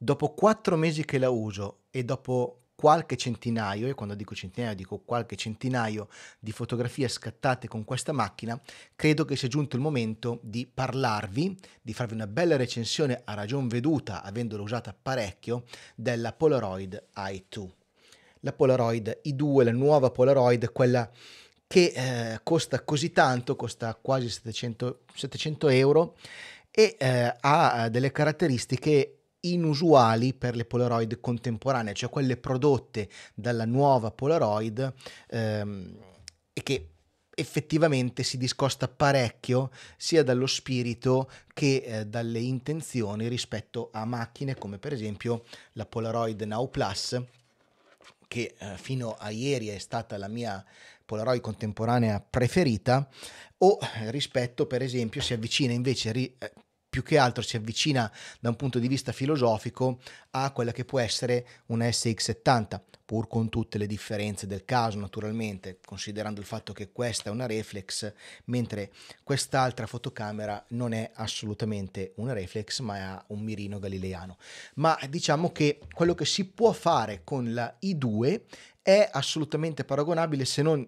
dopo quattro mesi che la uso e dopo qualche centinaio, e quando dico centinaio dico qualche centinaio di fotografie scattate con questa macchina, credo che sia giunto il momento di parlarvi, di farvi una bella recensione a ragion veduta, avendola usata parecchio, della Polaroid i2. La Polaroid i2, la nuova Polaroid, quella che eh, costa così tanto, costa quasi 700, 700 euro e eh, ha eh, delle caratteristiche inusuali per le Polaroid contemporanee, cioè quelle prodotte dalla nuova Polaroid ehm, e che effettivamente si discosta parecchio sia dallo spirito che eh, dalle intenzioni rispetto a macchine come per esempio la Polaroid Now Plus che eh, fino a ieri è stata la mia Polaroid contemporanea preferita o eh, rispetto per esempio si avvicina invece ri- eh, più che altro si avvicina da un punto di vista filosofico a quella che può essere una SX70, pur con tutte le differenze del caso naturalmente, considerando il fatto che questa è una reflex, mentre quest'altra fotocamera non è assolutamente una reflex, ma ha un mirino galileano. Ma diciamo che quello che si può fare con la I2 è assolutamente paragonabile se non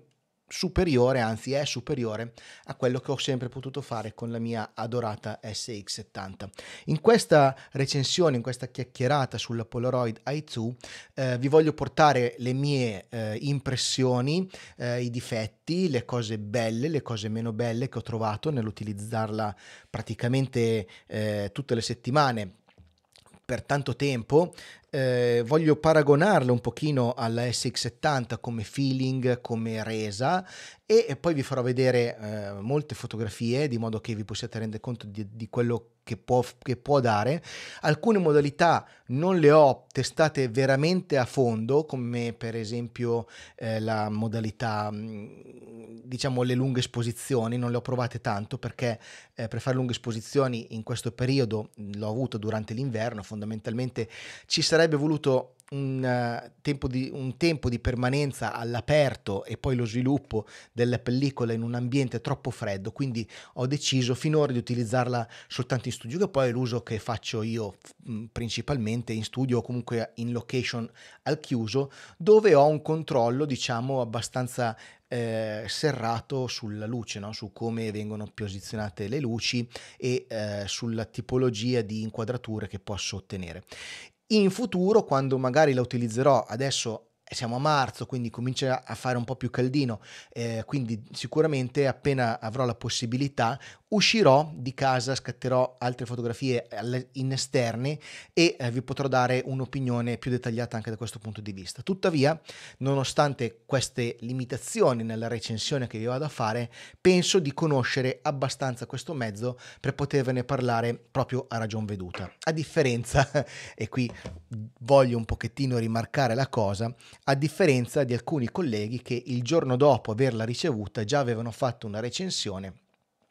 superiore, anzi è superiore a quello che ho sempre potuto fare con la mia adorata SX70. In questa recensione, in questa chiacchierata sulla Polaroid i2, eh, vi voglio portare le mie eh, impressioni, eh, i difetti, le cose belle, le cose meno belle che ho trovato nell'utilizzarla praticamente eh, tutte le settimane per tanto tempo, eh, voglio paragonarla un pochino alla SX70 come feeling, come resa e poi vi farò vedere eh, molte fotografie di modo che vi possiate rendere conto di, di quello che può, che può dare. Alcune modalità non le ho testate veramente a fondo, come per esempio eh, la modalità, mm, diciamo, le lunghe esposizioni, non le ho provate tanto perché eh, per fare lunghe esposizioni in questo periodo mm, l'ho avuto durante l'inverno, fondamentalmente ci sarebbe voluto un, uh, tempo di, un, tempo di, permanenza all'aperto e poi lo sviluppo della pellicola in un ambiente troppo freddo, quindi ho deciso finora di utilizzarla soltanto in studio, che poi è l'uso che faccio io mh, mm, principalmente in studio o comunque in location al chiuso, dove ho un controllo diciamo abbastanza eh, serrato sulla luce, no? su come vengono posizionate le luci e eh, sulla tipologia di inquadrature che posso ottenere in futuro quando magari la utilizzerò adesso siamo a marzo, quindi comincia a fare un po' più caldino, eh, quindi sicuramente appena avrò la possibilità uscirò di casa, scatterò altre fotografie in esterni e eh, vi potrò dare un'opinione più dettagliata anche da questo punto di vista. Tuttavia, nonostante queste limitazioni nella recensione che vi vado a fare, penso di conoscere abbastanza questo mezzo per potervene parlare proprio a ragion veduta. A differenza, e qui voglio un pochettino rimarcare la cosa, a differenza di alcuni colleghi che il giorno dopo averla ricevuta già avevano fatto una recensione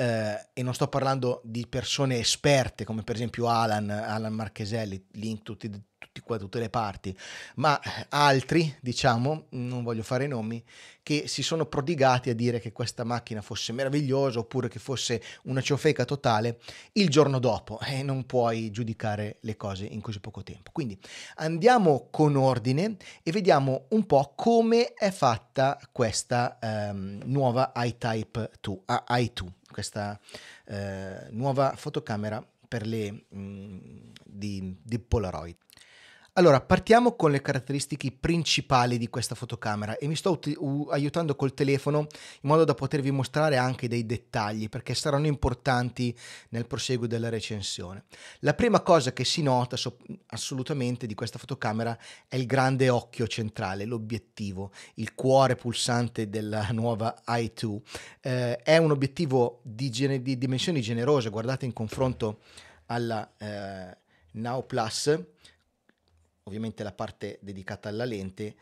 eh, e non sto parlando di persone esperte come per esempio Alan, Alan Marcheselli, link tutti, tutti qua, tutte le parti, ma altri, diciamo, non voglio fare nomi, che si sono prodigati a dire che questa macchina fosse meravigliosa oppure che fosse una ciofeca totale il giorno dopo e eh, non puoi giudicare le cose in così poco tempo. Quindi andiamo con ordine e vediamo un po' come è fatta questa ehm, nuova iType 2, ah, i questa eh, nuova fotocamera per le, mh, mm, di, di Polaroid. Allora, partiamo con le caratteristiche principali di questa fotocamera e mi sto ut- u- aiutando col telefono in modo da potervi mostrare anche dei dettagli perché saranno importanti nel proseguo della recensione. La prima cosa che si nota so- assolutamente di questa fotocamera è il grande occhio centrale, l'obiettivo, il cuore pulsante della nuova i2. Eh, è un obiettivo di, gene- di, dimensioni generose, guardate in confronto alla eh, Now Plus ovviamente la parte dedicata alla lente,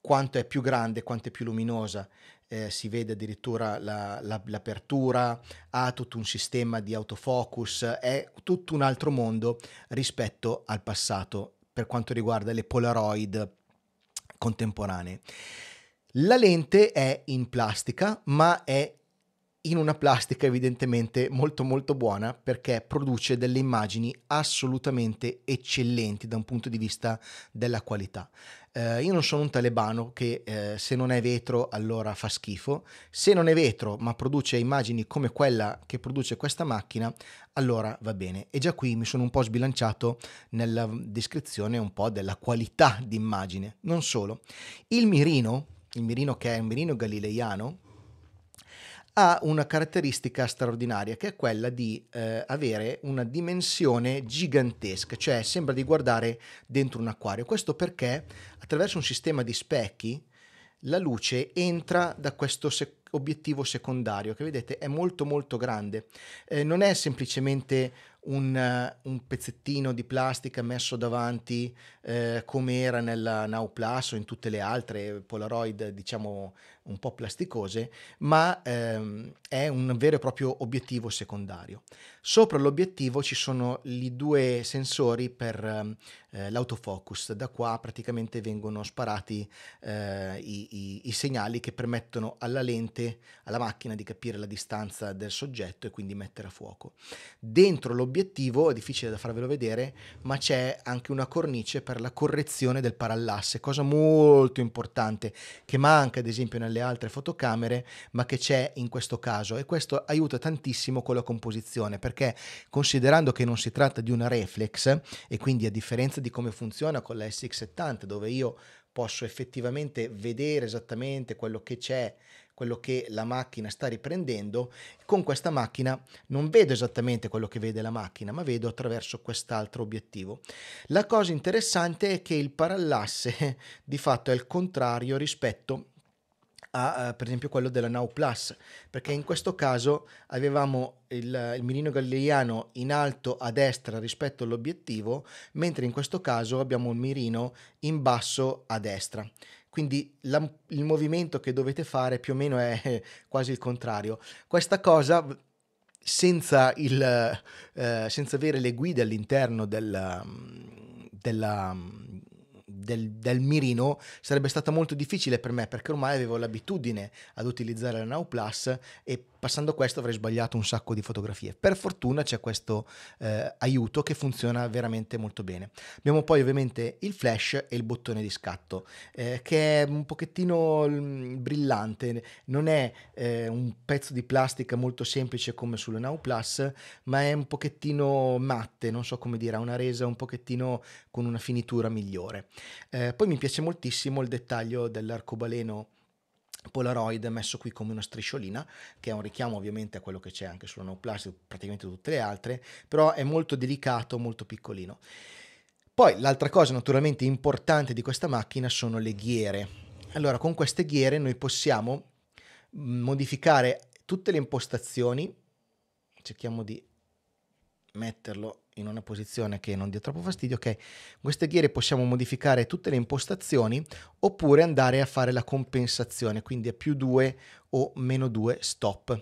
quanto è più grande, quanto è più luminosa, eh, si vede addirittura la, la, l'apertura, ha tutto un sistema di autofocus, è tutto un altro mondo rispetto al passato per quanto riguarda le Polaroid contemporanee. La lente è in plastica ma è in una plastica evidentemente molto molto buona perché produce delle immagini assolutamente eccellenti da un punto di vista della qualità. Eh, io non sono un talebano che eh, se non è vetro allora fa schifo, se non è vetro ma produce immagini come quella che produce questa macchina allora va bene e già qui mi sono un po' sbilanciato nella descrizione un po' della qualità di non solo. Il mirino, il mirino che è un mirino galileiano ha una caratteristica straordinaria che è quella di eh, avere una dimensione gigantesca, cioè sembra di guardare dentro un acquario. Questo perché attraverso un sistema di specchi la luce entra da questo settore obiettivo secondario che vedete è molto molto grande eh, non è semplicemente un, eh, un, pezzettino di plastica messo davanti eh, come era nella Now Plus o in tutte le altre Polaroid diciamo un po' plasticose ma ehm, è un vero e proprio obiettivo secondario sopra l'obiettivo ci sono i due sensori per eh, eh l'autofocus da qua praticamente vengono sparati eh, i, i, i segnali che permettono alla lente permette alla macchina di capire la distanza del soggetto e quindi mettere a fuoco. Dentro l'obiettivo, è difficile da farvelo vedere, ma c'è anche una cornice per la correzione del parallasse, cosa molto importante che manca ad esempio nelle altre fotocamere, ma che c'è in questo caso e questo aiuta tantissimo con la composizione perché considerando che non si tratta di una reflex e quindi a differenza di come funziona con la SX70 dove io posso effettivamente vedere esattamente quello che c'è quello che la macchina sta riprendendo, con questa macchina non vedo esattamente quello che vede la macchina, ma vedo attraverso quest'altro obiettivo. La cosa interessante è che il parallasse di fatto è il contrario rispetto a eh, per esempio quello della Now Plus, perché in questo caso avevamo il, il mirino galileiano in alto a destra rispetto all'obiettivo, mentre in questo caso abbiamo il mirino in basso a destra. Quindi la, il movimento che dovete fare più o meno è quasi il contrario. Questa cosa senza, il, eh, senza avere le guide all'interno mm, della, della mm, del, del, mirino sarebbe stata molto difficile per me perché ormai avevo l'abitudine ad utilizzare la Now Plus e passando questo avrei sbagliato un sacco di fotografie. Per fortuna c'è questo eh, aiuto che funziona veramente molto bene. Abbiamo poi ovviamente il flash e il bottone di scatto eh, che è un pochettino mm, brillante, non è eh, un pezzo di plastica molto semplice come sulla Now Plus, ma è un pochettino matte, non so come dire, ha una resa un pochettino con una finitura migliore. Eh, poi mi piace moltissimo il dettaglio dell'arcobaleno Polaroid messo qui come una strisciolina che è un richiamo ovviamente a quello che c'è anche sulla Neoplastic praticamente tutte le altre però è molto delicato molto piccolino poi l'altra cosa naturalmente importante di questa macchina sono le ghiere allora con queste ghiere noi possiamo mm, modificare tutte le impostazioni cerchiamo di metterlo in una posizione che non dia troppo fastidio, ok, queste ghiere possiamo modificare tutte le impostazioni oppure andare a fare la compensazione, quindi a più 2 o meno 2 stop.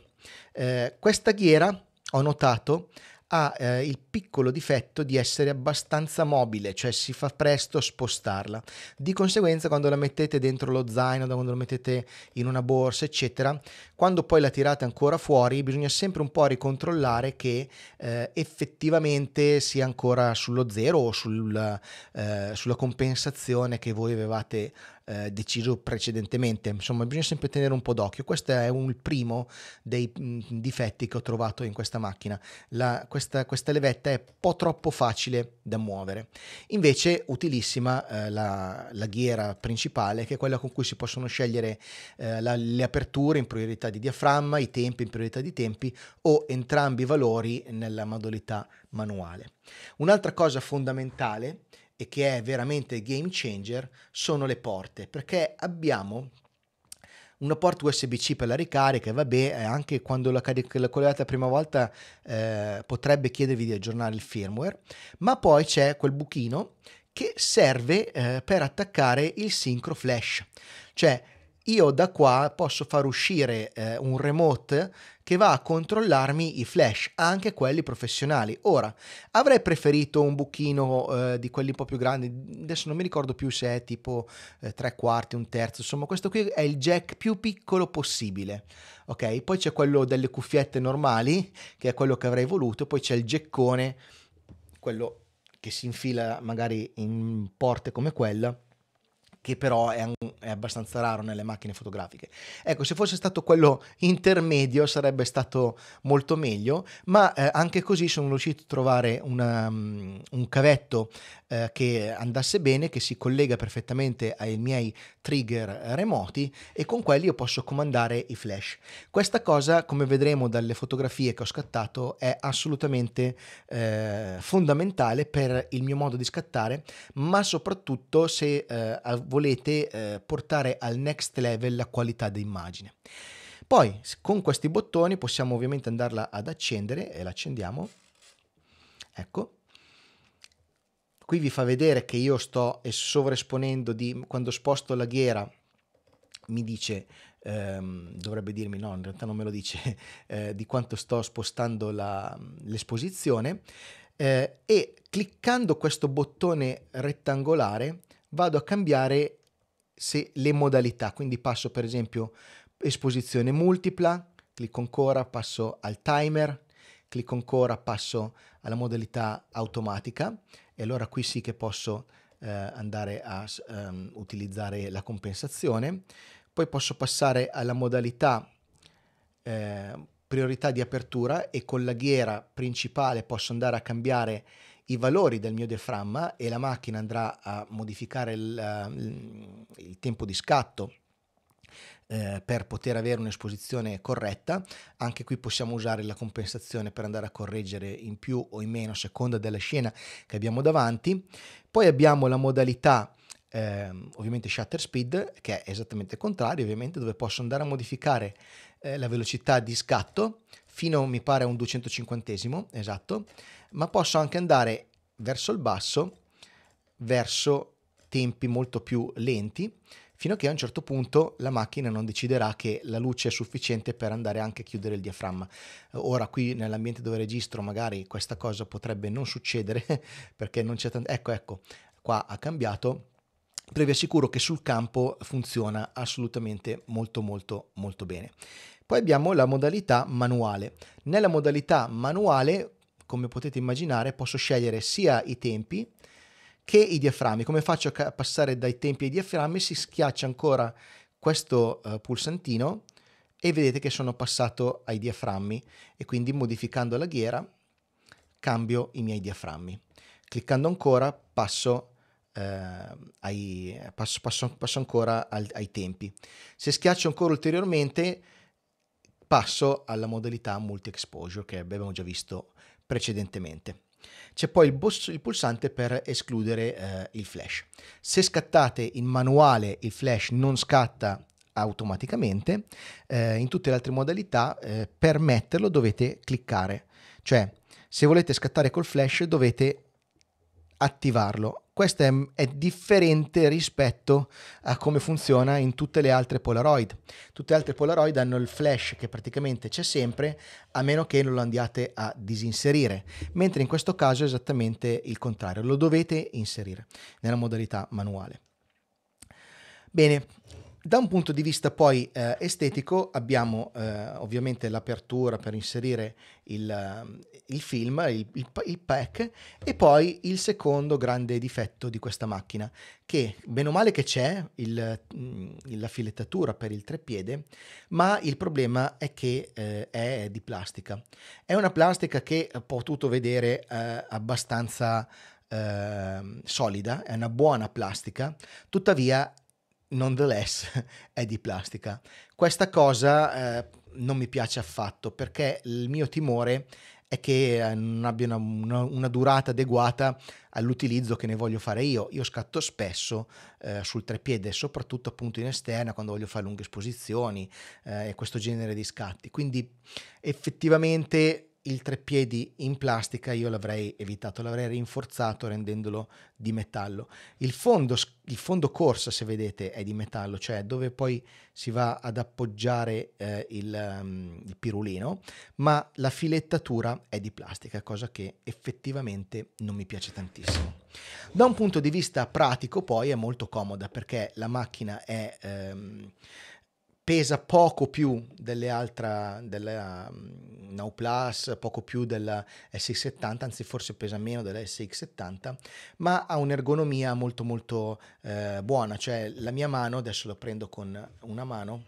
Eh, questa ghiera, ho notato, ha eh, il piccolo difetto di essere abbastanza mobile, cioè si fa presto a spostarla. Di conseguenza, quando la mettete dentro lo zaino, quando la mettete in una borsa, eccetera, quando poi la tirate ancora fuori, bisogna sempre un po' ricontrollare che eh, effettivamente sia ancora sullo zero o sul, eh, sulla compensazione che voi avevate eh, deciso precedentemente. Insomma, bisogna sempre tenere un po' d'occhio. Questo è un, primo dei mh, mm, difetti che ho trovato in questa macchina. La, questa, questa, levetta è un po' troppo facile da muovere. Invece, utilissima eh, la, la, ghiera principale, che è quella con cui si possono scegliere eh, la, le aperture in priorità di diaframma, i tempi in priorità di tempi o entrambi i valori nella modalità manuale. Un'altra cosa fondamentale e che è veramente game changer sono le porte, perché abbiamo una porta USB-C per la ricarica, e vabbè, eh, anche quando la, carica, la collegate la prima volta eh, potrebbe chiedervi di aggiornare il firmware, ma poi c'è quel buchino che serve eh, per attaccare il sincro flash, cioè io da qua posso far uscire eh, un remote che va a controllarmi i flash, anche quelli professionali. Ora, avrei preferito un buchino eh, di quelli un po' più grandi, adesso non mi ricordo più se è tipo eh, tre quarti, un terzo, insomma questo qui è il jack più piccolo possibile. Ok, poi c'è quello delle cuffiette normali, che è quello che avrei voluto, poi c'è il geccone, quello che si infila magari in porte come quella che però è, è, abbastanza raro nelle macchine fotografiche. Ecco, se fosse stato quello intermedio sarebbe stato molto meglio, ma eh, anche così sono riuscito a trovare una, mm, un cavetto eh, che andasse bene, che si collega perfettamente ai miei trigger remoti e con quelli io posso comandare i flash. Questa cosa, come vedremo dalle fotografie che ho scattato, è assolutamente eh, fondamentale per il mio modo di scattare, ma soprattutto se eh, volete eh, portare al next level la qualità d'immagine. Poi con questi bottoni possiamo ovviamente andarla ad accendere e l'accendiamo. accendiamo. Ecco. Qui vi fa vedere che io sto sovraesponendo di quando sposto la ghiera mi dice ehm, dovrebbe dirmi no, in realtà non me lo dice eh, di quanto sto spostando la, l'esposizione eh, e cliccando questo bottone rettangolare vado a cambiare se le modalità, quindi passo per esempio esposizione multipla, clicco ancora, passo al timer, clicco ancora, passo alla modalità automatica e allora qui sì che posso eh, andare a um, utilizzare la compensazione. Poi posso passare alla modalità eh, priorità di apertura e con la ghiera principale posso andare a cambiare i valori del mio diaframma e la macchina andrà a modificare il, il tempo di scatto eh, per poter avere un'esposizione corretta. Anche qui possiamo usare la compensazione per andare a correggere in più o in meno a seconda della scena che abbiamo davanti. Poi abbiamo la modalità eh, ovviamente shutter speed che è esattamente il contrario, ovviamente dove posso andare a modificare eh, la velocità di scatto fino mi pare a un 250 esatto, ma posso anche andare verso il basso, verso tempi molto più lenti, fino a che a un certo punto la macchina non deciderà che la luce è sufficiente per andare anche a chiudere il diaframma. Ora qui nell'ambiente dove registro magari questa cosa potrebbe non succedere perché non c'è tanto... Ecco, ecco, qua ha cambiato però vi assicuro che sul campo funziona assolutamente molto molto molto bene. Poi abbiamo la modalità manuale. Nella modalità manuale, come potete immaginare, posso scegliere sia i tempi che i diaframmi. Come faccio a passare dai tempi ai diaframmi? Si schiaccia ancora questo uh, pulsantino e vedete che sono passato ai diaframmi e quindi modificando la ghiera cambio i miei diaframmi. Cliccando ancora passo eh, ai, passo, passo, passo, ancora al, ai tempi. Se schiaccio ancora ulteriormente passo alla modalità multi-exposure che abbiamo già visto precedentemente. C'è poi il, boss, il pulsante per escludere eh, il flash. Se scattate in manuale il flash non scatta automaticamente, eh, in tutte le altre modalità eh, per metterlo dovete cliccare, cioè se volete scattare col flash dovete attivarlo questo è, è, differente rispetto a come funziona in tutte le altre Polaroid. Tutte le altre Polaroid hanno il flash che praticamente c'è sempre, a meno che non lo andiate a disinserire, mentre in questo caso è esattamente il contrario, lo dovete inserire nella modalità manuale. Bene, da un punto di vista poi eh, estetico abbiamo eh, ovviamente l'apertura per inserire il, ehm, il film, il, il, il, pack e poi il secondo grande difetto di questa macchina che bene o male che c'è mm, la filettatura per il treppiede ma il problema è che eh, è di plastica. È una plastica che ho potuto vedere eh, abbastanza ehm, solida, è una buona plastica, tuttavia nonetheless è di plastica. Questa cosa eh, non mi piace affatto perché il mio timore è che eh, non abbia una, una, durata adeguata all'utilizzo che ne voglio fare io. Io scatto spesso eh, sul treppiede, soprattutto appunto in esterna, quando voglio fare lunghe esposizioni eh, e questo genere di scatti. Quindi effettivamente il treppiedi in plastica io l'avrei evitato, l'avrei rinforzato rendendolo di metallo. Il fondo, il fondo corsa, se vedete, è di metallo, cioè dove poi si va ad appoggiare eh, il, um, il pirulino, ma la filettatura è di plastica, cosa che effettivamente non mi piace tantissimo. Da un punto di vista pratico poi è molto comoda perché la macchina è... Ehm, pesa poco più delle altre, della mm, Now Plus, poco più della SX70, anzi forse pesa meno della SX70, ma ha un'ergonomia molto molto eh, buona, cioè la mia mano, adesso lo prendo con una mano,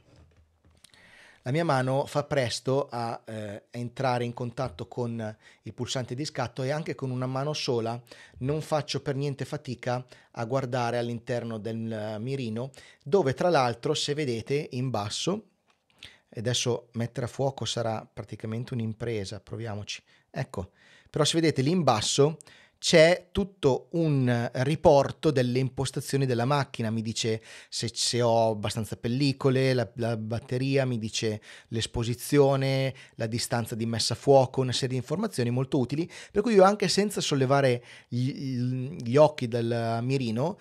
la mia mano fa presto a eh, entrare in contatto con il pulsante di scatto e anche con una mano sola non faccio per niente fatica a guardare all'interno del eh, mirino dove tra l'altro se vedete in basso adesso mettere a fuoco sarà praticamente un'impresa proviamoci ecco però se vedete lì in basso c'è tutto un riporto delle impostazioni della macchina, mi dice se, se ho abbastanza pellicole, la, la, batteria, mi dice l'esposizione, la distanza di messa a fuoco, una serie di informazioni molto utili, per cui io anche senza sollevare gli, gli occhi dal mirino,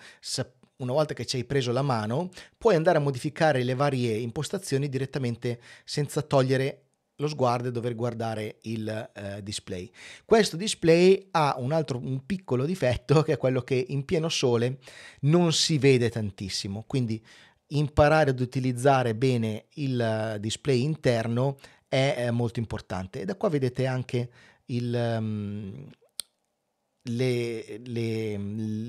una volta che ci hai preso la mano, puoi andare a modificare le varie impostazioni direttamente senza togliere lo sguardo e dover guardare il eh, display. Questo display ha un altro un piccolo difetto che è quello che in pieno sole non si vede tantissimo, quindi imparare ad utilizzare bene il eh, display interno è, è eh, molto importante. E da qua vedete anche il, um, le, le,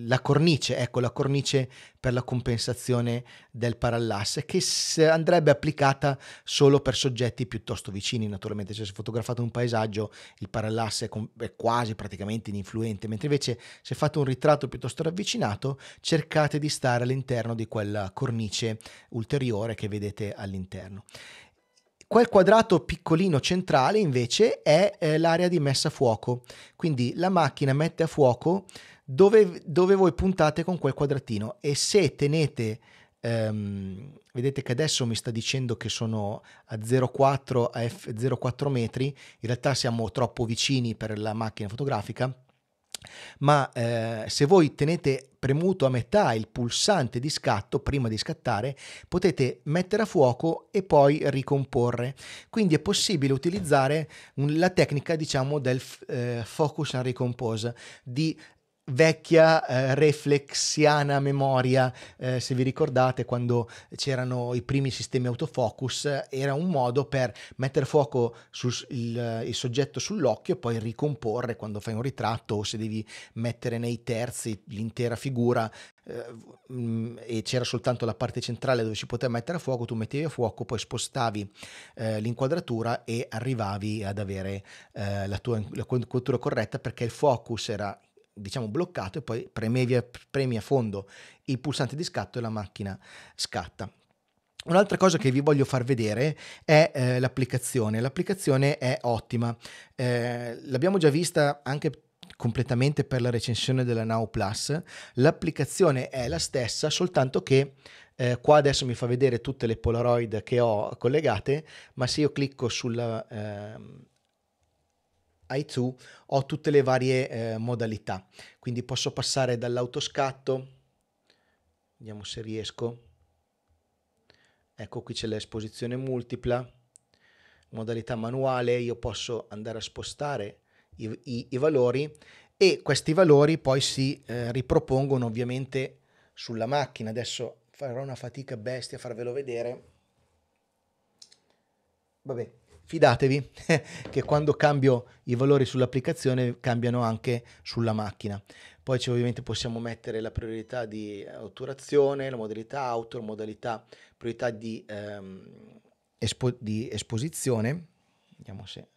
la cornice, ecco la cornice per la compensazione del parallasse che andrebbe applicata solo per soggetti piuttosto vicini naturalmente, cioè se fotografate un paesaggio il parallasse è quasi praticamente ininfluente, mentre invece se fate un ritratto piuttosto ravvicinato cercate di stare all'interno di quella cornice ulteriore che vedete all'interno. Quel quadrato piccolino centrale invece è eh, l'area di messa a fuoco, quindi la macchina mette a fuoco dove, dove voi puntate con quel quadratino e se tenete, ehm, vedete che adesso mi sta dicendo che sono a 0,4 a f, 0,4 metri, in realtà siamo troppo vicini per la macchina fotografica, ma eh, se voi tenete premuto a metà il pulsante di scatto prima di scattare potete mettere a fuoco e poi ricomporre quindi è possibile utilizzare un, la tecnica diciamo del eh, focus and recompose di vecchia eh, reflexiana memoria, eh, se vi ricordate quando c'erano i primi sistemi autofocus, era un modo per mettere fuoco sul il, il soggetto sull'occhio e poi ricomporre quando fai un ritratto o se devi mettere nei terzi l'intera figura eh, mm, e c'era soltanto la parte centrale dove si poteva mettere a fuoco, tu mettevi a fuoco, poi spostavi eh, l'inquadratura e arrivavi ad avere eh, la tua inquadratura corretta perché il focus era diciamo bloccato e poi premi, premi a fondo il pulsante di scatto e la macchina scatta. Un'altra cosa che vi voglio far vedere è eh, l'applicazione. L'applicazione è ottima, eh, l'abbiamo già vista anche completamente per la recensione della Now Plus. L'applicazione è la stessa, soltanto che eh, qua adesso mi fa vedere tutte le Polaroid che ho collegate, ma se io clicco sulla ehm, i2 ho tutte le varie eh, modalità. Quindi posso passare dall'autoscatto, vediamo se riesco. Ecco qui c'è l'esposizione multipla, modalità manuale, io posso andare a spostare i, i, i valori e questi valori poi si eh, ripropongono ovviamente sulla macchina. Adesso farò una fatica bestia a farvelo vedere. Vabbè, fidatevi che quando cambio i valori sull'applicazione cambiano anche sulla macchina. Poi ovviamente possiamo mettere la priorità di eh, otturazione, la modalità auto, la modalità priorità di, ehm, espo- di esposizione. Vediamo se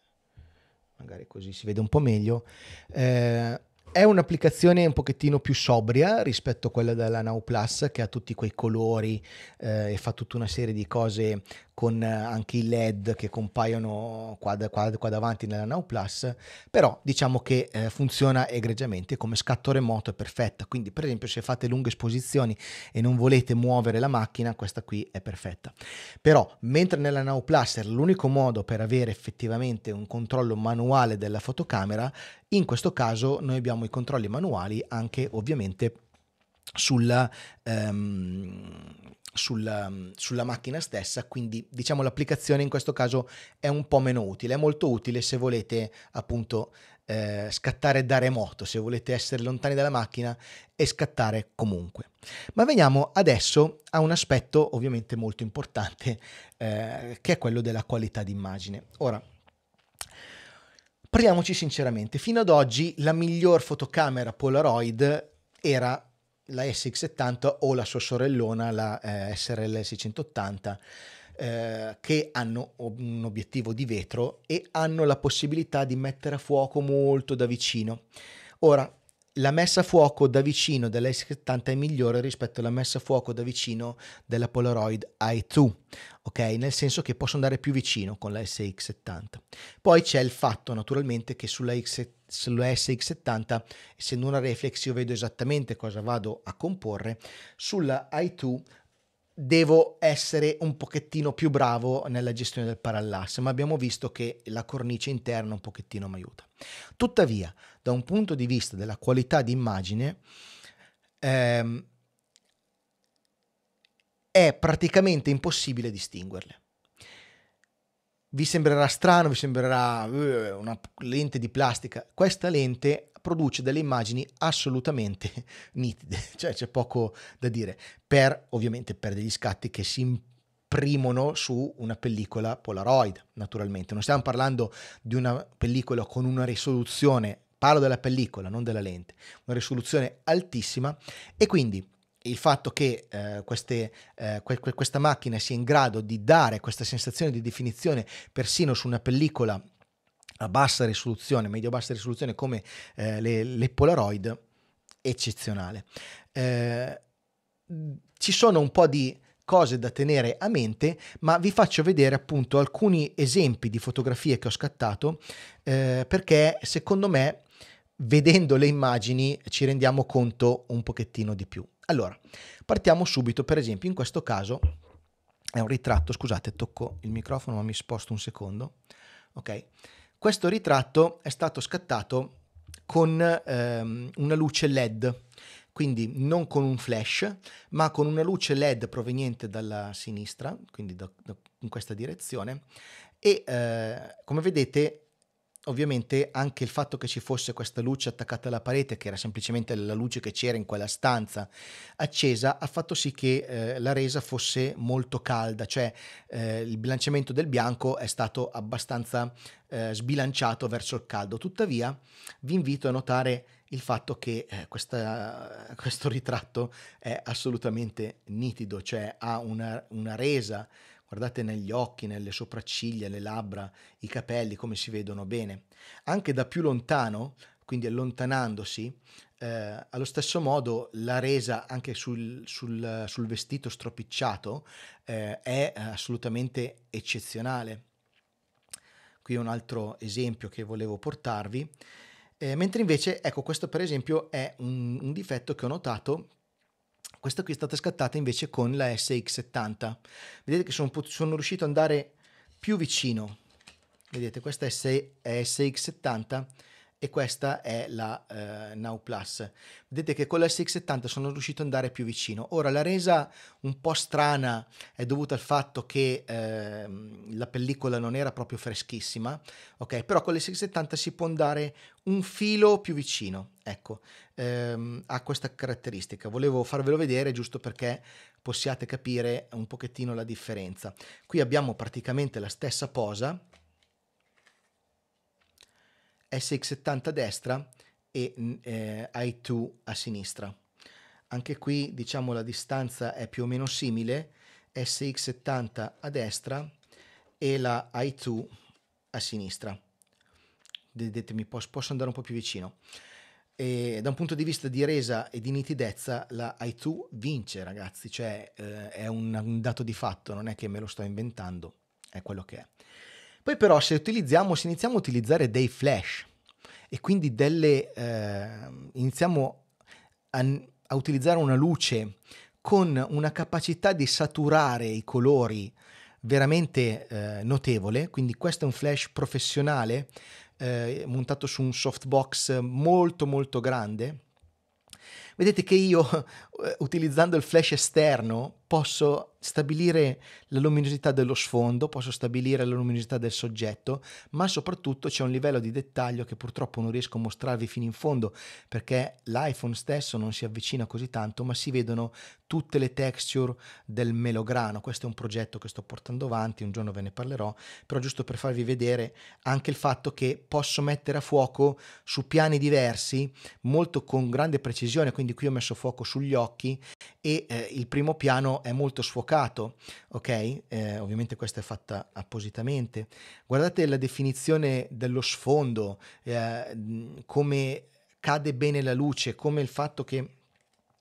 magari così si vede un po' meglio. Eh, è un'applicazione un pochettino più sobria rispetto a quella della Now Plus che ha tutti quei colori eh, e fa tutta una serie di cose con eh, anche i LED che compaiono qua, da, qua, qua davanti nella Now Plus, però diciamo che eh, funziona egregiamente come scatto remoto è perfetta, quindi per esempio se fate lunghe esposizioni e non volete muovere la macchina, questa qui è perfetta. Però mentre nella Now Plus era l'unico modo per avere effettivamente un controllo manuale della fotocamera, in questo caso noi abbiamo i controlli manuali anche ovviamente sulla, um, sulla, ehm, sulla, macchina stessa, quindi diciamo l'applicazione in questo caso è un po' meno utile, è molto utile se volete appunto eh, scattare da remoto, se volete essere lontani dalla macchina e scattare comunque. Ma veniamo adesso a un aspetto ovviamente molto importante eh, che è quello della qualità d'immagine. Ora, parliamoci sinceramente, fino ad oggi la miglior fotocamera Polaroid era la SX70 o la sua sorellona, la eh, SRL 680, eh, che hanno un obiettivo di vetro e hanno la possibilità di mettere a fuoco molto da vicino. Ora, la messa a fuoco da vicino dell'S70 è migliore rispetto alla messa a fuoco da vicino della Polaroid i2, ok? Nel senso che posso andare più vicino con la SX70. Poi c'è il fatto naturalmente che sulla, X, SX70, essendo una reflex, io vedo esattamente cosa vado a comporre, sulla i2 devo essere un pochettino più bravo nella gestione del parallasse, ma abbiamo visto che la cornice interna un pochettino mi aiuta. Tuttavia, da un punto di vista della qualità di immagine ehm, è praticamente impossibile distinguerle. Vi sembrerà strano, vi sembrerà uh, una lente di plastica. Questa lente produce delle immagini assolutamente nitide, cioè c'è poco da dire, per ovviamente per degli scatti che si imprimono su una pellicola Polaroid, naturalmente. Non stiamo parlando di una pellicola con una risoluzione parlo della pellicola, non della lente, una risoluzione altissima e quindi il fatto che eh, queste, eh, que- questa macchina sia in grado di dare questa sensazione di definizione persino su una pellicola a bassa risoluzione, medio-bassa risoluzione come eh, le, le, Polaroid, eccezionale. Eh, ci sono un po' di cose da tenere a mente, ma vi faccio vedere appunto alcuni esempi di fotografie che ho scattato eh, perché secondo me vedendo le immagini ci rendiamo conto un pochettino di più. Allora, partiamo subito, per esempio, in questo caso è un ritratto, scusate, tocco il microfono ma mi sposto un secondo, ok? Questo ritratto è stato scattato con ehm, una luce LED, quindi non con un flash, ma con una luce LED proveniente dalla sinistra, quindi da, da, in questa direzione, e eh, come vedete ovviamente anche il fatto che ci fosse questa luce attaccata alla parete, che era semplicemente la luce che c'era in quella stanza accesa, ha fatto sì che eh, la resa fosse molto calda, cioè eh, il bilanciamento del bianco è stato abbastanza eh, sbilanciato verso il caldo. Tuttavia vi invito a notare il fatto che eh, questa, questo ritratto è assolutamente nitido, cioè ha una, una resa guardate negli occhi, nelle sopracciglia, le labbra, i capelli, come si vedono bene. Anche da più lontano, quindi allontanandosi, eh, allo stesso modo la resa anche sul, sul, sul vestito stropicciato eh, è assolutamente eccezionale. Qui un altro esempio che volevo portarvi. Eh, mentre invece, ecco, questo per esempio è un, un difetto che ho notato questa qui è stata scattata invece con la SX70. Vedete che sono, sono riuscito ad andare più vicino. Vedete, questa è SX70 e questa è la eh, Now Plus. Vedete che con la 670 sono riuscito ad andare più vicino. Ora la resa un po' strana è dovuta al fatto che eh, la pellicola non era proprio freschissima, ok? Però con la 670 si può andare un filo più vicino, ecco, ehm, ha questa caratteristica. Volevo farvelo vedere giusto perché possiate capire un pochettino la differenza. Qui abbiamo praticamente la stessa posa, SX70 a destra e mm, eh, i2 a sinistra. Anche qui diciamo la distanza è più o meno simile, SX70 a destra e la i2 a sinistra. Vedetemi, posso, posso andare un po' più vicino. E da un punto di vista di resa e di nitidezza la i2 vince ragazzi, cioè eh, è un, un dato di fatto, non è che me lo sto inventando, è quello che è. Poi però se utilizziamo, se iniziamo a utilizzare dei flash e quindi delle, eh, iniziamo a, a utilizzare una luce con una capacità di saturare i colori veramente eh, notevole, quindi questo è un flash professionale eh, montato su un softbox molto molto grande. Vedete che io eh, utilizzando il flash esterno posso stabilire la luminosità dello sfondo, posso stabilire la luminosità del soggetto, ma soprattutto c'è un livello di dettaglio che purtroppo non riesco a mostrarvi fino in fondo perché l'iPhone stesso non si avvicina così tanto, ma si vedono tutte le texture del melograno. Questo è un progetto che sto portando avanti, un giorno ve ne parlerò, però giusto per farvi vedere anche il fatto che posso mettere a fuoco su piani diversi molto con grande precisione, quindi qui ho messo fuoco sugli occhi occhi e eh, il primo piano è molto sfocato, ok? Eh, ovviamente questa è fatta appositamente. Guardate la definizione dello sfondo, eh, come cade bene la luce, come il fatto che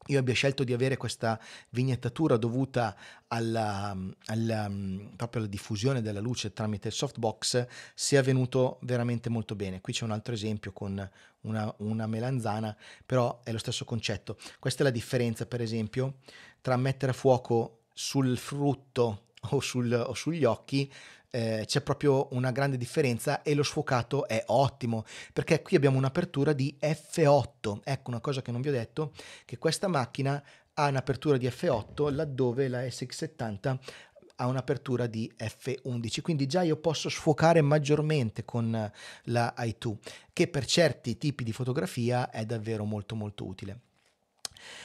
io abbia scelto di avere questa vignettatura dovuta alla, alla, proprio alla diffusione della luce tramite il softbox sia venuto veramente molto bene. Qui c'è un altro esempio con una, una, melanzana, però è lo stesso concetto. Questa è la differenza, per esempio, tra mettere a fuoco sul frutto o, sul, o sugli occhi eh, c'è proprio una grande differenza e lo sfocato è ottimo perché qui abbiamo un'apertura di F8. Ecco una cosa che non vi ho detto, che questa macchina ha un'apertura di F8 laddove la SX70 ha un'apertura di F11, quindi già io posso sfocare maggiormente con la i2, che per certi tipi di fotografia è davvero molto molto utile.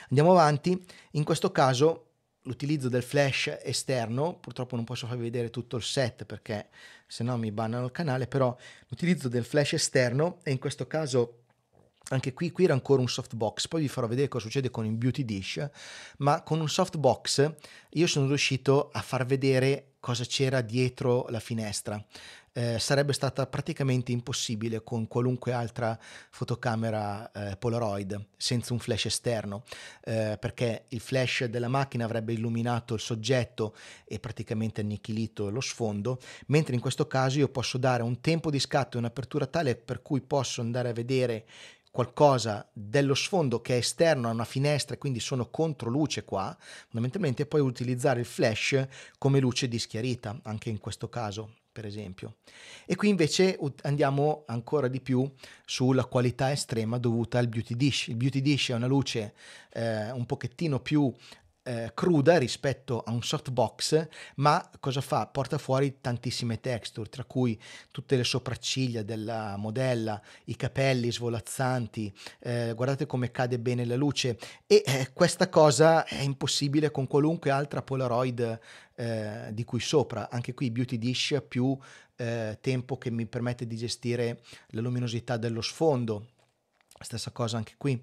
Andiamo avanti, in questo caso l'utilizzo del flash esterno, purtroppo non posso farvi vedere tutto il set perché se no mi bannano il canale, però l'utilizzo del flash esterno e in questo caso anche qui, qui era ancora un softbox, poi vi farò vedere cosa succede con il beauty dish, ma con un softbox io sono riuscito a far vedere cosa c'era dietro la finestra eh, sarebbe stata praticamente impossibile con qualunque altra fotocamera eh, Polaroid senza un flash esterno, eh, perché il flash della macchina avrebbe illuminato il soggetto e praticamente annichilito lo sfondo, mentre in questo caso io posso dare un tempo di scatto e un'apertura tale per cui posso andare a vedere qualcosa dello sfondo che è esterno a una finestra e quindi sono contro luce qua, fondamentalmente puoi utilizzare il flash come luce di schiarita anche in questo caso per esempio. E qui invece andiamo ancora di più sulla qualità estrema dovuta al beauty dish. Il beauty dish è una luce eh, un pochettino più eh, cruda rispetto a un softbox, ma cosa fa? Porta fuori tantissime texture, tra cui tutte le sopracciglia della modella, i capelli svolazzanti, eh, guardate come cade bene la luce e eh, questa cosa è impossibile con qualunque altra Polaroid eh, di qui sopra, anche qui Beauty Dish più eh, tempo che mi permette di gestire la luminosità dello sfondo, stessa cosa anche qui.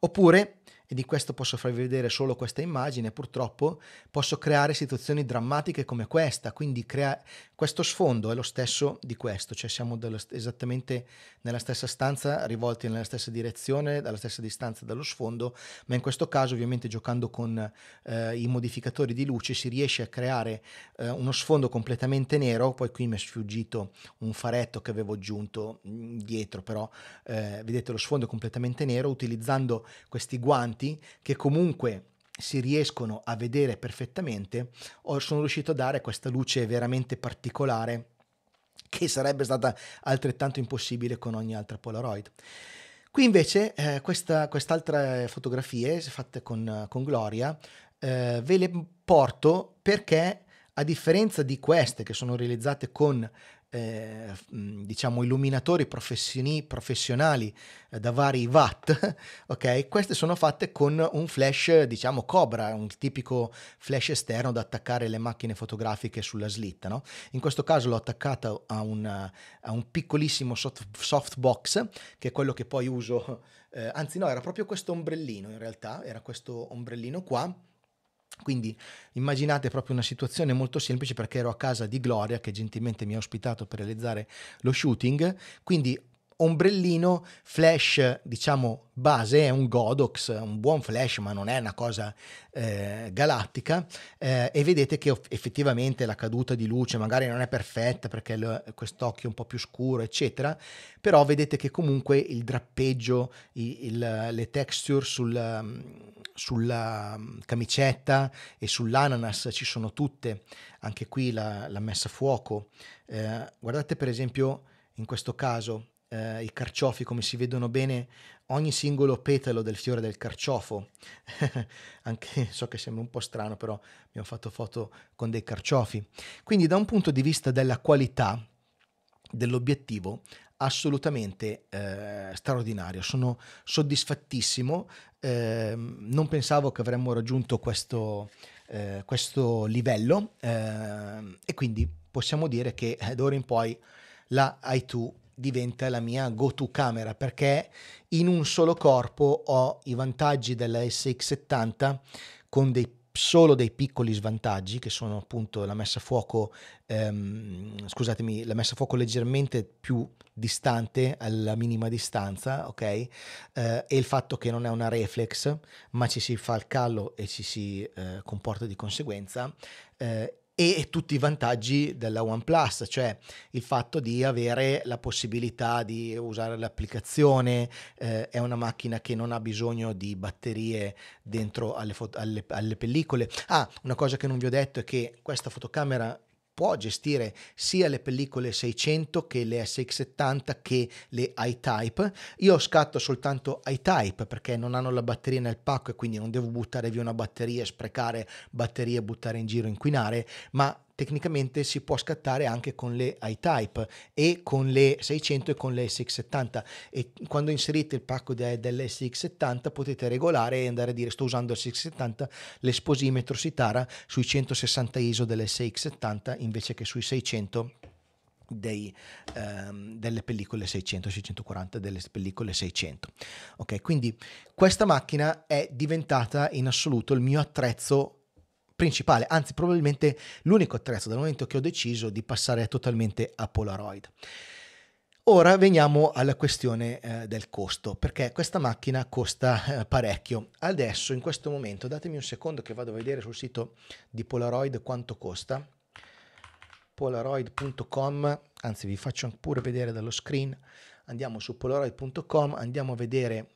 Oppure e di questo posso farvi vedere solo questa immagine, purtroppo posso creare situazioni drammatiche come questa, quindi crea- questo sfondo è lo stesso di questo, cioè siamo st- esattamente nella stessa stanza, rivolti nella stessa direzione, dalla stessa distanza dallo sfondo, ma in questo caso ovviamente giocando con eh, i modificatori di luce si riesce a creare eh, uno sfondo completamente nero, poi qui mi è sfuggito un faretto che avevo aggiunto mm, dietro, però eh, vedete lo sfondo completamente nero utilizzando questi guanti importanti che comunque si riescono a vedere perfettamente, sono riuscito a dare questa luce veramente particolare che sarebbe stata altrettanto impossibile con ogni altra Polaroid. Qui invece eh, questa, quest'altra fotografie fatte con, con Gloria eh, ve le porto perché a differenza di queste che sono realizzate con eh, diciamo illuminatori professionali eh, da vari watt, ok? Queste sono fatte con un flash, diciamo Cobra, un tipico flash esterno da attaccare le macchine fotografiche sulla slitta, no? In questo caso l'ho attaccata a, a un piccolissimo soft, softbox, che è quello che poi uso, eh, anzi no, era proprio questo ombrellino in realtà, era questo ombrellino qua, quindi immaginate proprio una situazione molto semplice perché ero a casa di Gloria che gentilmente mi ha ospitato per realizzare lo shooting, quindi ombrellino, flash diciamo base è un Godox, un buon flash ma non è una cosa eh, galattica eh, e vedete che effettivamente la caduta di luce magari non è perfetta perché quest'occhio è un po' più scuro eccetera, però vedete che comunque il drappeggio, il, il, le texture sul, mm, sulla mm, camicetta e sull'ananas ci sono tutte, anche qui la, la messa a fuoco, eh, guardate per esempio in questo caso eh, i carciofi come si vedono bene ogni singolo petalo del fiore del carciofo. Anche so che sembra un po' strano, però abbiamo fatto foto con dei carciofi. Quindi da un punto di vista della qualità dell'obiettivo assolutamente eh, straordinario sono soddisfattissimo eh, non pensavo che avremmo raggiunto questo, eh, questo livello ehm, e quindi possiamo dire che eh, d'ora in poi la i2 diventa la mia go-to camera perché in un solo corpo ho i vantaggi della SX70 con dei, solo dei piccoli svantaggi che sono appunto la messa a fuoco, ehm, scusatemi, la messa a fuoco leggermente più distante alla minima distanza, ok? Eh, e il fatto che non è una reflex, ma ci si fa il callo e ci si eh, comporta di conseguenza. Eh, e tutti i vantaggi della OnePlus, cioè il fatto di avere la possibilità di usare l'applicazione, eh, è una macchina che non ha bisogno di batterie dentro alle, fo- alle, alle pellicole. Ah, una cosa che non vi ho detto è che questa fotocamera può gestire sia le pellicole 600 che le SX70 che le iType. Io scatto soltanto iType perché non hanno la batteria nel pacco e quindi non devo buttare via una batteria, sprecare batterie, buttare in giro, inquinare, ma tecnicamente si può scattare anche con le i-Type e con le 600 e con le SX70 e quando inserite il pacco de- dell'SX70 potete regolare e andare a dire sto usando l'SX70 l'esposimetro si tara sui 160 ISO dell'SX70 invece che sui 600 dei, um, delle pellicole 600 640 delle pellicole 600 ok quindi questa macchina è diventata in assoluto il mio attrezzo principale, anzi probabilmente l'unico attrezzo dal momento che ho deciso di passare totalmente a Polaroid. Ora veniamo alla questione eh, del costo, perché questa macchina costa eh, parecchio. Adesso, in questo momento, datemi un secondo che vado a vedere sul sito di Polaroid quanto costa. Polaroid.com, anzi vi faccio pure vedere dallo screen. Andiamo su polaroid.com, andiamo a vedere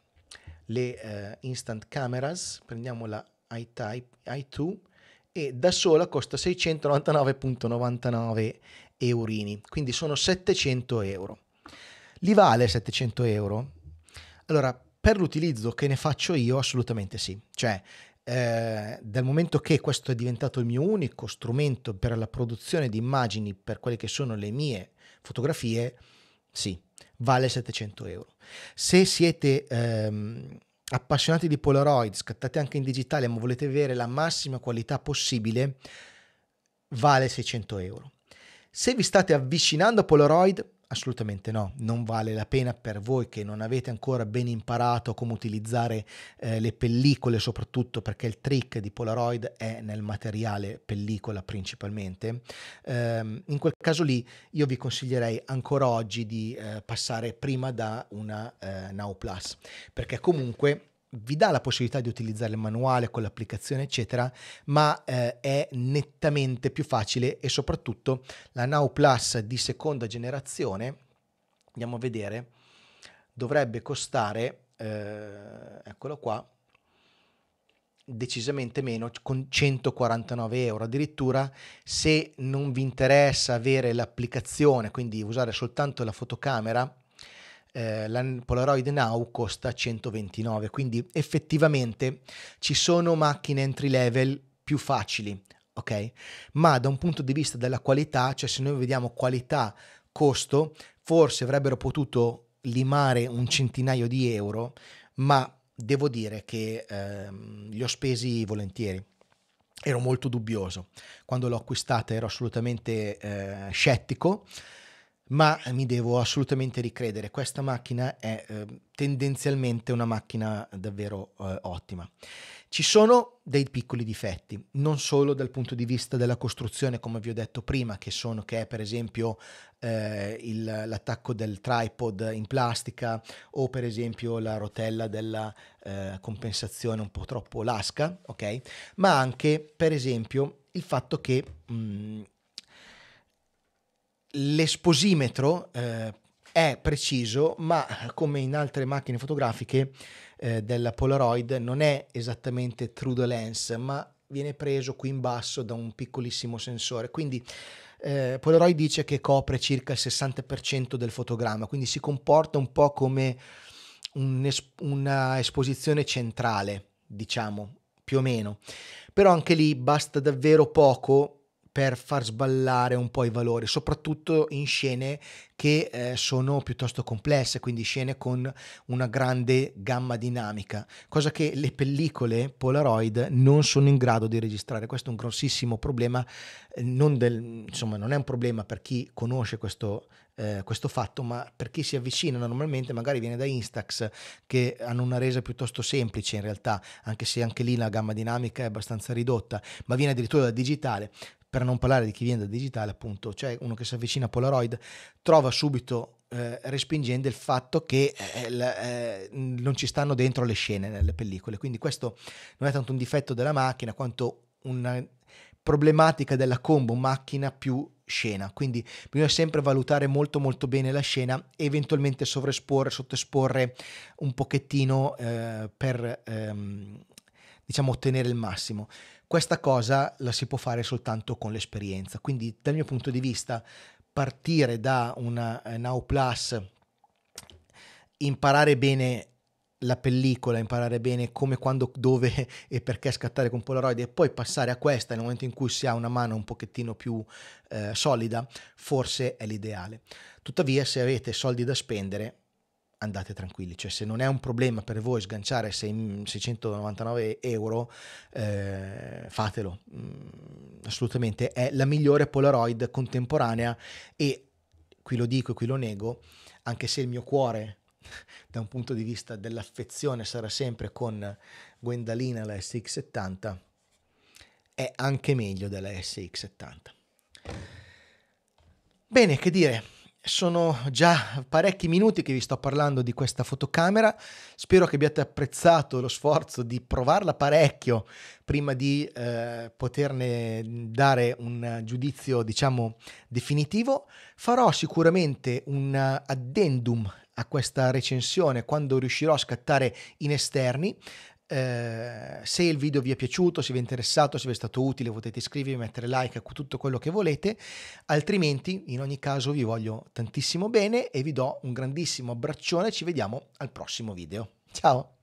le eh, instant cameras, prendiamo la iType i2 e da sola costa 699,99 eurini, quindi sono 700 euro. Li vale 700 euro? Allora, per l'utilizzo che ne faccio io, assolutamente sì. Cioè, eh, dal momento che questo è diventato il mio unico strumento per la produzione di immagini per quelle che sono le mie fotografie, sì, vale 700 euro. Se siete ehm, appassionati di Polaroid, scattate anche in digitale, ma volete avere la massima qualità possibile, vale 600 euro. Se vi state avvicinando a Polaroid, Assolutamente no, non vale la pena per voi che non avete ancora ben imparato come utilizzare eh, le pellicole, soprattutto perché il trick di Polaroid è nel materiale pellicola principalmente. Eh, in quel caso lì io vi consiglierei ancora oggi di eh, passare prima da una eh, Now Plus, perché comunque vi dà la possibilità di utilizzare il manuale con l'applicazione, eccetera, ma eh, è nettamente più facile e soprattutto la Now Plus di seconda generazione, andiamo a vedere, dovrebbe costare, eh, eccolo qua, decisamente meno, con 149 euro. Addirittura se non vi interessa avere l'applicazione, quindi usare soltanto la fotocamera, eh, la Polaroid Now costa 129, quindi effettivamente ci sono macchine entry level più facili, ok? Ma da un punto di vista della qualità, cioè se noi vediamo qualità costo, forse avrebbero potuto limare un centinaio di euro, ma devo dire che ehm, li ho spesi volentieri. Ero molto dubbioso. Quando l'ho acquistata ero assolutamente eh, scettico ma mi devo assolutamente ricredere. Questa macchina è eh, tendenzialmente una macchina davvero eh, ottima. Ci sono dei piccoli difetti, non solo dal punto di vista della costruzione, come vi ho detto prima, che sono che è per esempio eh, il, l'attacco del tripod in plastica o per esempio la rotella della eh, compensazione un po' troppo lasca, ok? Ma anche per esempio il fatto che mh, mm, l'esposimetro eh, è preciso, ma come in altre macchine fotografiche eh, della Polaroid non è esattamente true the lens, ma viene preso qui in basso da un piccolissimo sensore. Quindi eh, Polaroid dice che copre circa il 60% del fotogramma, quindi si comporta un po' come un'es- una esposizione centrale, diciamo, più o meno. Però anche lì basta davvero poco per far sballare un po' i valori, soprattutto in scene che eh, sono piuttosto complesse, quindi scene con una grande gamma dinamica, cosa che le pellicole Polaroid non sono in grado di registrare. Questo è un grossissimo problema, eh, non del, insomma non è un problema per chi conosce questo, eh, questo fatto, ma per chi si avvicina normalmente magari viene da Instax che hanno una resa piuttosto semplice in realtà, anche se anche lì la gamma dinamica è abbastanza ridotta, ma viene addirittura da digitale per non parlare di chi viene da digitale, appunto, cioè uno che si avvicina a Polaroid, trova subito eh, respingendo il fatto che eh, eh, non ci stanno dentro le scene nelle eh, pellicole. Quindi questo non è tanto un difetto della macchina quanto una problematica della combo macchina più scena. Quindi bisogna sempre valutare molto molto bene la scena e eventualmente sovraesporre, sottoesporre un pochettino eh, per ehm, diciamo ottenere il massimo. Questa cosa la si può fare soltanto con l'esperienza, quindi dal mio punto di vista partire da una eh, Now Plus, imparare bene la pellicola, imparare bene come, quando, dove e perché scattare con Polaroid e poi passare a questa nel momento in cui si ha una mano un pochettino più eh, solida, forse è l'ideale. Tuttavia, se avete soldi da spendere, andate tranquilli, cioè se non è un problema per voi sganciare 699 euro, eh, fatelo, mm, assolutamente, è la migliore Polaroid contemporanea e qui lo dico e qui lo nego, anche se il mio cuore da un punto di vista dell'affezione sarà sempre con Gwendalina la SX70, è anche meglio della SX70. Bene, che dire? sono già parecchi minuti che vi sto parlando di questa fotocamera, spero che abbiate apprezzato lo sforzo di provarla parecchio prima di eh, poterne dare un giudizio diciamo definitivo. Farò sicuramente un addendum a questa recensione quando riuscirò a scattare in esterni eh, se il video vi è piaciuto, se vi è interessato, se vi è stato utile, potete iscrivervi, mettere like, tutto quello che volete. Altrimenti, in ogni caso, vi voglio tantissimo bene e vi do un grandissimo abbraccione. Ci vediamo al prossimo video. Ciao!